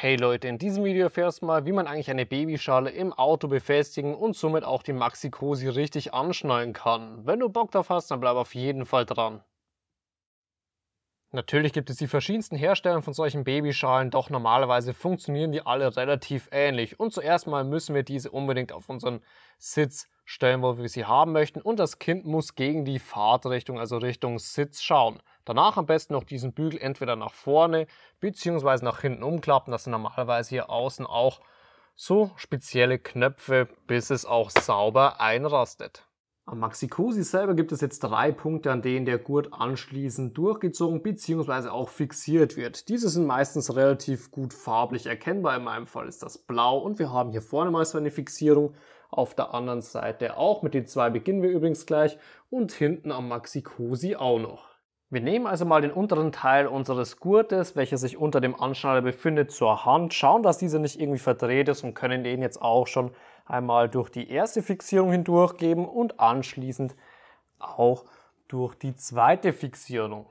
Hey Leute, in diesem Video erfährst du mal, wie man eigentlich eine Babyschale im Auto befestigen und somit auch die Maxi-Cosi richtig anschnallen kann. Wenn du Bock drauf hast, dann bleib auf jeden Fall dran. Natürlich gibt es die verschiedensten Hersteller von solchen Babyschalen, doch normalerweise funktionieren die alle relativ ähnlich. Und zuerst mal müssen wir diese unbedingt auf unseren Sitz stellen, wo wir sie haben möchten. Und das Kind muss gegen die Fahrtrichtung, also Richtung Sitz schauen. Danach am besten noch diesen Bügel entweder nach vorne bzw. nach hinten umklappen. Das sind normalerweise hier außen auch so spezielle Knöpfe, bis es auch sauber einrastet. Am Maxi-Cosi selber gibt es jetzt drei Punkte, an denen der Gurt anschließend durchgezogen bzw. auch fixiert wird. Diese sind meistens relativ gut farblich erkennbar. In meinem Fall ist das blau und wir haben hier vorne mal so eine Fixierung. Auf der anderen Seite auch. Mit den zwei beginnen wir übrigens gleich und hinten am Maxi-Cosi auch noch. Wir nehmen also mal den unteren Teil unseres Gurtes, welcher sich unter dem Anschneider befindet, zur Hand, schauen, dass dieser nicht irgendwie verdreht ist und können den jetzt auch schon einmal durch die erste Fixierung hindurchgeben und anschließend auch durch die zweite Fixierung.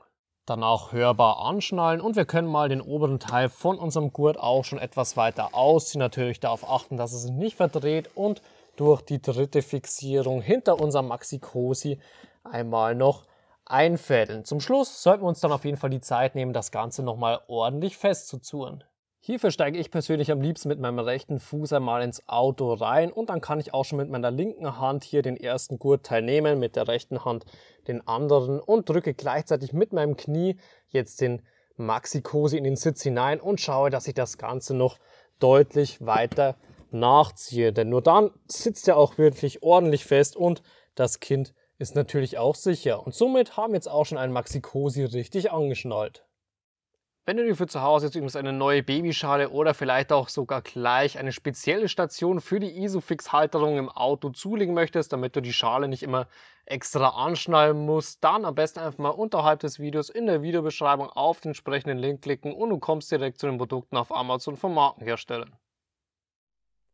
Dann auch hörbar anschnallen und wir können mal den oberen Teil von unserem Gurt auch schon etwas weiter ausziehen. Natürlich darauf achten, dass es nicht verdreht und durch die dritte Fixierung hinter unserem Maxi Cosi einmal noch einfädeln. Zum Schluss sollten wir uns dann auf jeden Fall die Zeit nehmen, das Ganze nochmal ordentlich festzuzuren. Hierfür steige ich persönlich am liebsten mit meinem rechten Fuß einmal ins Auto rein und dann kann ich auch schon mit meiner linken Hand hier den ersten Gurtteil nehmen, mit der rechten Hand den anderen und drücke gleichzeitig mit meinem Knie jetzt den Maxi-Cosi in den Sitz hinein und schaue, dass ich das Ganze noch deutlich weiter nachziehe. Denn nur dann sitzt er auch wirklich ordentlich fest und das Kind ist natürlich auch sicher und somit haben jetzt auch schon ein Maxi Cosi richtig angeschnallt. Wenn du dir für zu Hause jetzt übrigens eine neue Babyschale oder vielleicht auch sogar gleich eine spezielle Station für die Isofix-Halterung im Auto zulegen möchtest, damit du die Schale nicht immer extra anschnallen musst, dann am besten einfach mal unterhalb des Videos in der Videobeschreibung auf den entsprechenden Link klicken und du kommst direkt zu den Produkten auf Amazon vom Markenhersteller.